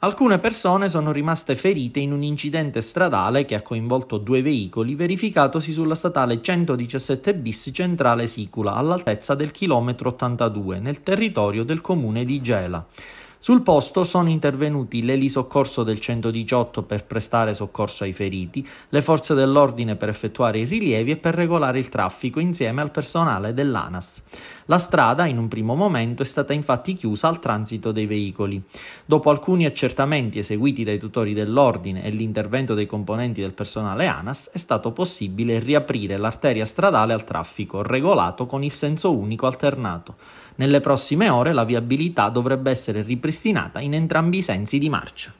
Alcune persone sono rimaste ferite in un incidente stradale che ha coinvolto due veicoli verificatosi sulla statale 117 bis centrale Sicula all'altezza del chilometro 82 nel territorio del comune di Gela. Sul posto sono intervenuti l'elisoccorso del 118 per prestare soccorso ai feriti, le forze dell'ordine per effettuare i rilievi e per regolare il traffico insieme al personale dell'ANAS. La strada in un primo momento è stata infatti chiusa al transito dei veicoli. Dopo alcuni accertamenti eseguiti dai tutori dell'ordine e l'intervento dei componenti del personale ANAS, è stato possibile riaprire l'arteria stradale al traffico regolato con il senso unico alternato. Nelle prossime ore la viabilità dovrebbe essere ripresa ripristinata in entrambi i sensi di marcia.